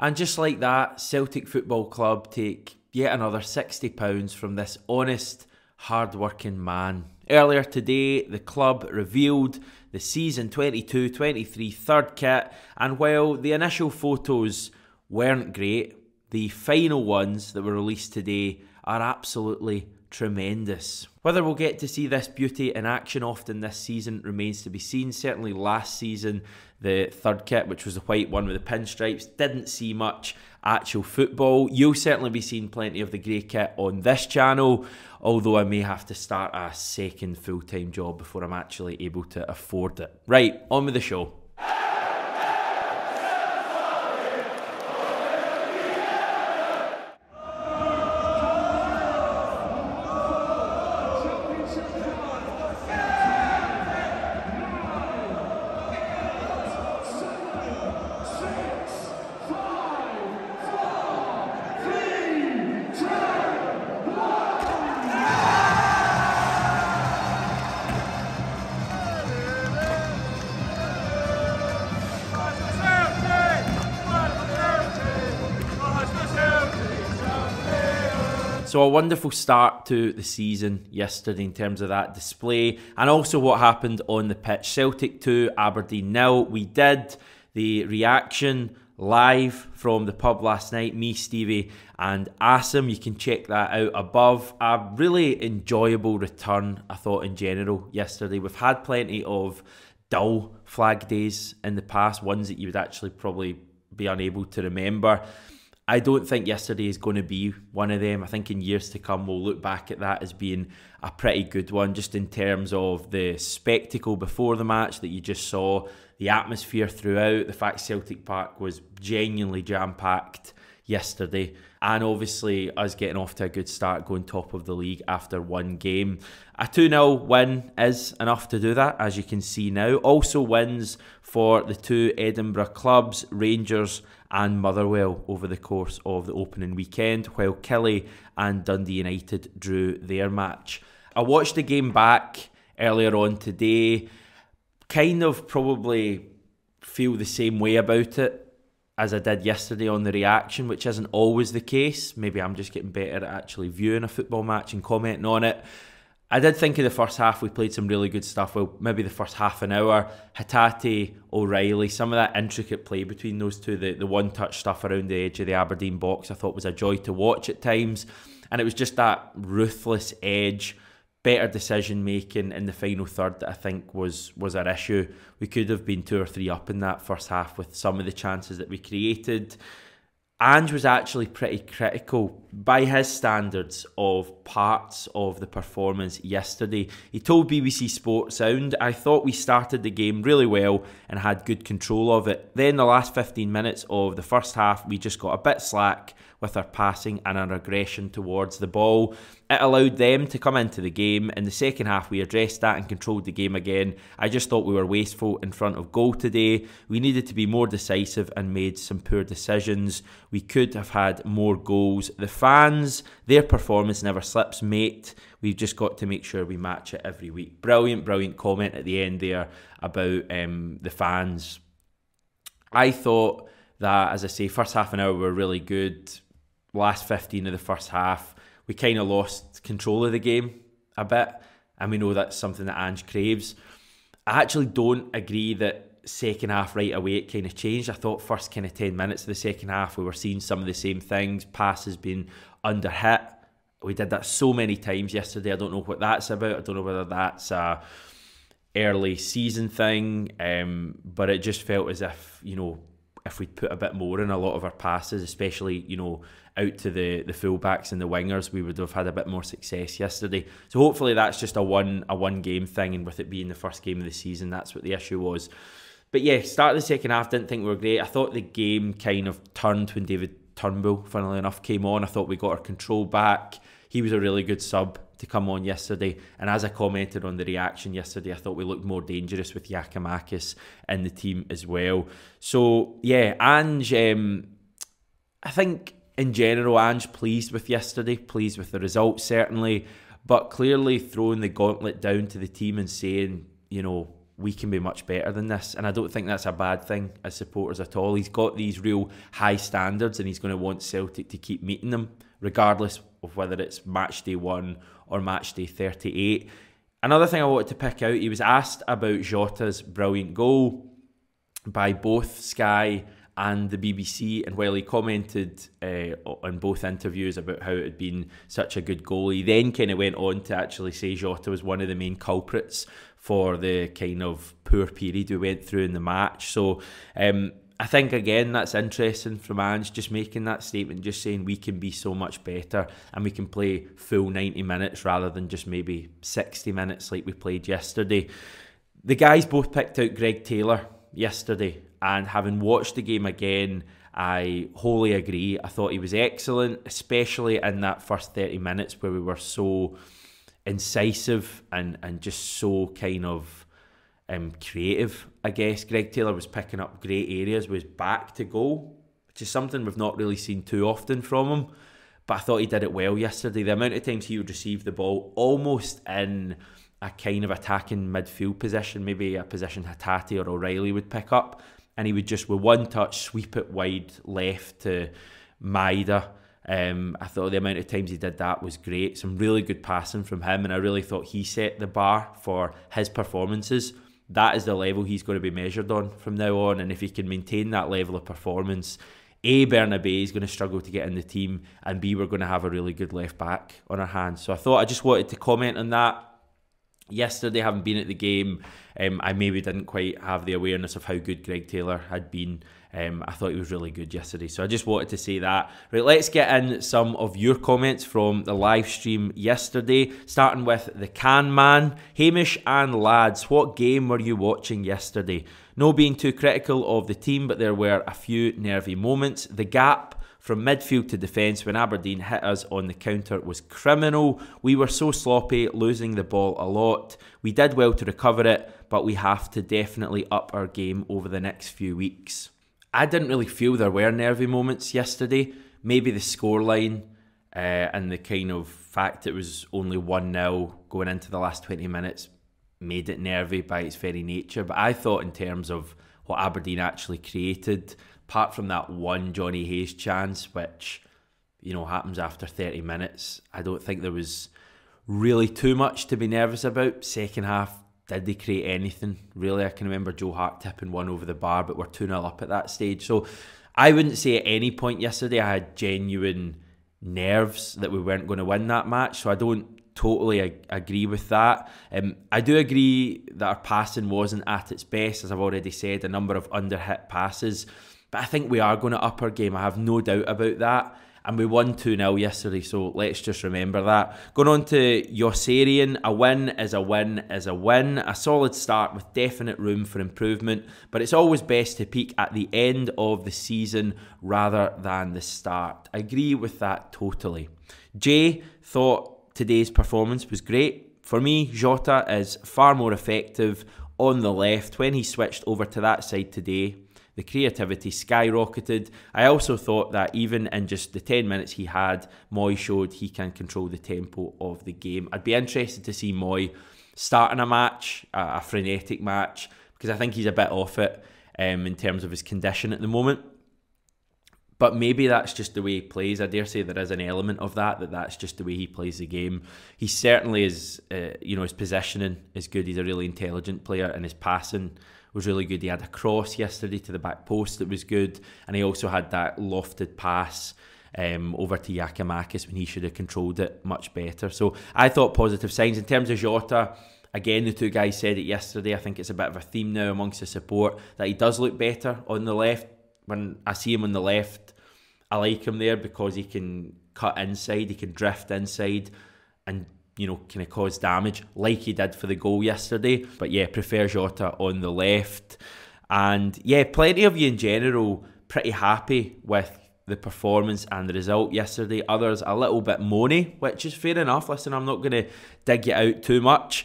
And just like that, Celtic Football Club take yet another £60 from this honest, hard working man. Earlier today, the club revealed the season 22 23 third kit, and while the initial photos weren't great, the final ones that were released today are absolutely tremendous. Whether we'll get to see this beauty in action often this season remains to be seen. Certainly last season, the third kit, which was the white one with the pinstripes, didn't see much actual football. You'll certainly be seeing plenty of the grey kit on this channel, although I may have to start a second full-time job before I'm actually able to afford it. Right, on with the show. So a wonderful start to the season yesterday in terms of that display and also what happened on the pitch. Celtic 2, Aberdeen nil. We did the reaction live from the pub last night, me, Stevie, and Asim. You can check that out above. A really enjoyable return, I thought, in general, yesterday. We've had plenty of dull flag days in the past, ones that you would actually probably be unable to remember. I don't think yesterday is going to be one of them. I think in years to come, we'll look back at that as being a pretty good one, just in terms of the spectacle before the match that you just saw, the atmosphere throughout, the fact Celtic Park was genuinely jam packed yesterday, and obviously us getting off to a good start, going top of the league after one game. A 2 0 win is enough to do that, as you can see now. Also, wins for the two Edinburgh clubs, Rangers and Motherwell over the course of the opening weekend, while Kelly and Dundee United drew their match. I watched the game back earlier on today, kind of probably feel the same way about it as I did yesterday on the reaction, which isn't always the case. Maybe I'm just getting better at actually viewing a football match and commenting on it. I did think in the first half we played some really good stuff. Well, maybe the first half an hour, Hatate, O'Reilly, some of that intricate play between those two, the, the one touch stuff around the edge of the Aberdeen box, I thought was a joy to watch at times. And it was just that ruthless edge, better decision making in the final third that I think was was our issue. We could have been two or three up in that first half with some of the chances that we created. Ange was actually pretty critical by his standards of parts of the performance yesterday. He told BBC Sport Sound, I thought we started the game really well and had good control of it. Then the last 15 minutes of the first half, we just got a bit slack with our passing and our aggression towards the ball. It allowed them to come into the game. In the second half, we addressed that and controlled the game again. I just thought we were wasteful in front of goal today. We needed to be more decisive and made some poor decisions. We could have had more goals. The fans, their performance never slips, mate. We've just got to make sure we match it every week. Brilliant, brilliant comment at the end there about um, the fans. I thought that, as I say, first half an hour were really good last 15 of the first half, we kind of lost control of the game a bit. And we know that's something that Ange craves. I actually don't agree that second half right away it kind of changed. I thought first kind of 10 minutes of the second half, we were seeing some of the same things. Passes being under hit. We did that so many times yesterday. I don't know what that's about. I don't know whether that's a early season thing. Um, but it just felt as if, you know, if we'd put a bit more in a lot of our passes, especially you know out to the the fullbacks and the wingers, we would have had a bit more success yesterday. So hopefully that's just a one a one game thing, and with it being the first game of the season, that's what the issue was. But yeah, start of the second half, didn't think we were great. I thought the game kind of turned when David Turnbull, funnily enough, came on. I thought we got our control back. He was a really good sub to come on yesterday. And as I commented on the reaction yesterday, I thought we looked more dangerous with Yakimakis in the team as well. So, yeah, Ange, um, I think in general, Ange pleased with yesterday, pleased with the result, certainly, but clearly throwing the gauntlet down to the team and saying, you know, we can be much better than this. And I don't think that's a bad thing as supporters at all. He's got these real high standards and he's going to want Celtic to keep meeting them regardless of whether it's match day one or match day 38. Another thing I wanted to pick out, he was asked about Jota's brilliant goal by both Sky and the BBC, and while he commented uh, on both interviews about how it had been such a good goal, he then kind of went on to actually say Jota was one of the main culprits for the kind of poor period we went through in the match. So um, I think again that's interesting from Ange just making that statement, just saying we can be so much better and we can play full 90 minutes rather than just maybe 60 minutes like we played yesterday. The guys both picked out Greg Taylor yesterday, and having watched the game again, I wholly agree. I thought he was excellent, especially in that first 30 minutes where we were so incisive and, and just so kind of um, creative, I guess. Greg Taylor was picking up great areas, was back to goal, which is something we've not really seen too often from him. But I thought he did it well yesterday. The amount of times he would receive the ball almost in a kind of attacking midfield position, maybe a position Hatati or O'Reilly would pick up, and he would just, with one touch, sweep it wide left to Maida. Um, I thought the amount of times he did that was great. Some really good passing from him, and I really thought he set the bar for his performances that is the level he's going to be measured on from now on. And if he can maintain that level of performance, A, Bernabe is going to struggle to get in the team, and B, we're going to have a really good left back on our hands. So I thought I just wanted to comment on that yesterday, having been at the game, um, I maybe didn't quite have the awareness of how good Greg Taylor had been. Um, I thought he was really good yesterday. So I just wanted to say that. Right, let's get in some of your comments from the live stream yesterday, starting with the Can Man. Hamish and lads, what game were you watching yesterday? No being too critical of the team, but there were a few nervy moments. The gap from midfield to defence when Aberdeen hit us on the counter was criminal. We were so sloppy, losing the ball a lot. We did well to recover it, but we have to definitely up our game over the next few weeks. I didn't really feel there were nervy moments yesterday. Maybe the scoreline uh, and the kind of fact it was only 1 0 going into the last 20 minutes made it nervy by its very nature. But I thought, in terms of what Aberdeen actually created, apart from that one Johnny Hayes chance, which you know happens after 30 minutes, I don't think there was really too much to be nervous about. Second half, did they create anything? Really, I can remember Joe Hart tipping one over the bar, but we're 2 0 up at that stage. So I wouldn't say at any point yesterday I had genuine nerves that we weren't going to win that match. So I don't totally ag agree with that. Um, I do agree that our passing wasn't at its best, as I've already said, a number of under hit passes. But I think we are going to up our game. I have no doubt about that. And we won 2 0 yesterday, so let's just remember that. Going on to Yossarian, a win is a win is a win. A solid start with definite room for improvement, but it's always best to peak at the end of the season rather than the start. I agree with that totally. Jay thought today's performance was great. For me, Jota is far more effective on the left when he switched over to that side today. The creativity skyrocketed. I also thought that even in just the 10 minutes he had, Moy showed he can control the tempo of the game. I'd be interested to see Moy starting a match, a frenetic match, because I think he's a bit off it um, in terms of his condition at the moment. But maybe that's just the way he plays. I dare say there is an element of that that that's just the way he plays the game. He certainly is, uh, you know, his positioning is good. He's a really intelligent player, and his passing was really good. He had a cross yesterday to the back post that was good, and he also had that lofted pass. Um, over to Yakimakis when he should have controlled it much better. So I thought positive signs in terms of Jota. Again, the two guys said it yesterday. I think it's a bit of a theme now amongst the support that he does look better on the left. When I see him on the left, I like him there because he can cut inside, he can drift inside, and you know, kind of cause damage like he did for the goal yesterday. But yeah, prefer Jota on the left. And yeah, plenty of you in general pretty happy with the performance and the result yesterday. Others a little bit moany, which is fair enough. Listen, I'm not going to dig it out too much.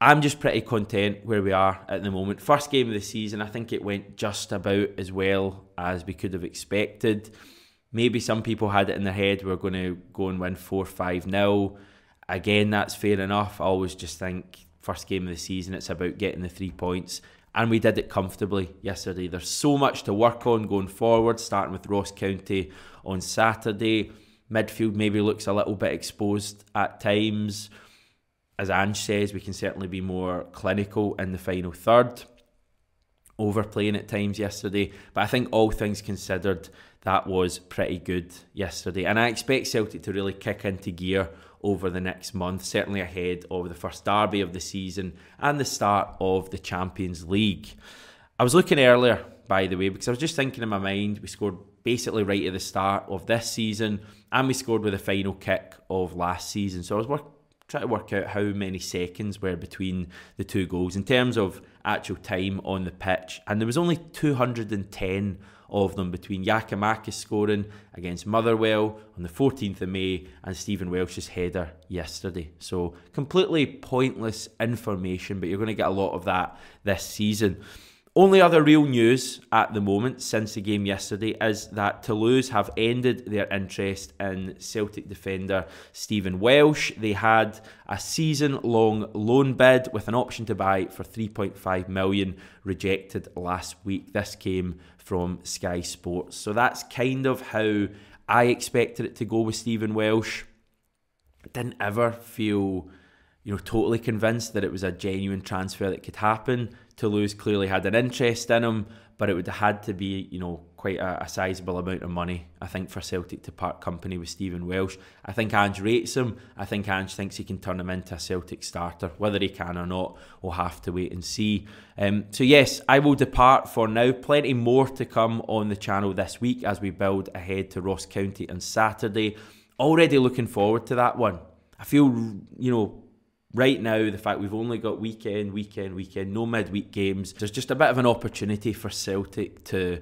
I'm just pretty content where we are at the moment. First game of the season, I think it went just about as well as we could have expected. Maybe some people had it in their head we are going to go and win 4 5 0 again, that's fair enough. I always just think first game of the season, it's about getting the three points. And we did it comfortably yesterday. There's so much to work on going forward, starting with Ross County on Saturday. Midfield maybe looks a little bit exposed at times. As Ange says, we can certainly be more clinical in the final third. Overplaying at times yesterday. But I think all things considered, that was pretty good yesterday. And I expect Celtic to really kick into gear over the next month, certainly ahead of the first derby of the season and the start of the Champions League. I was looking earlier, by the way, because I was just thinking in my mind, we scored basically right at the start of this season and we scored with a final kick of last season. So I was working try to work out how many seconds were between the two goals in terms of actual time on the pitch. And there was only 210 of them between Yakimakis scoring against Motherwell on the 14th of May and Stephen Welsh's header yesterday. So completely pointless information, but you're going to get a lot of that this season. Only other real news at the moment since the game yesterday is that Toulouse have ended their interest in Celtic defender Stephen Welsh. They had a season long loan bid with an option to buy for 3.5 million rejected last week. This came from Sky Sports. So that's kind of how I expected it to go with Stephen Welsh. I didn't ever feel, you know, totally convinced that it was a genuine transfer that could happen Toulouse clearly had an interest in him, but it would have had to be, you know, quite a, a sizable amount of money, I think, for Celtic to part company with Stephen Welsh. I think Ange rates him. I think Ange thinks he can turn him into a Celtic starter. Whether he can or not, we'll have to wait and see. Um, so, yes, I will depart for now. Plenty more to come on the channel this week as we build ahead to Ross County on Saturday. Already looking forward to that one. I feel, you know, right now, the fact we've only got weekend, weekend, weekend, no midweek games, there's just a bit of an opportunity for Celtic to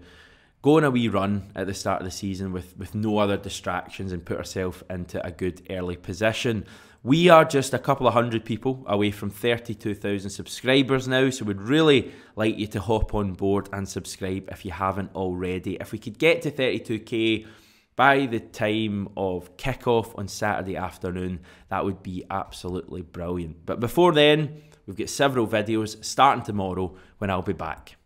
go on a wee run at the start of the season with, with no other distractions and put ourselves into a good early position. We are just a couple of hundred people away from 32,000 subscribers now, so we'd really like you to hop on board and subscribe if you haven't already. If we could get to 32k, by the time of kickoff on Saturday afternoon, that would be absolutely brilliant. But before then, we've got several videos starting tomorrow when I'll be back.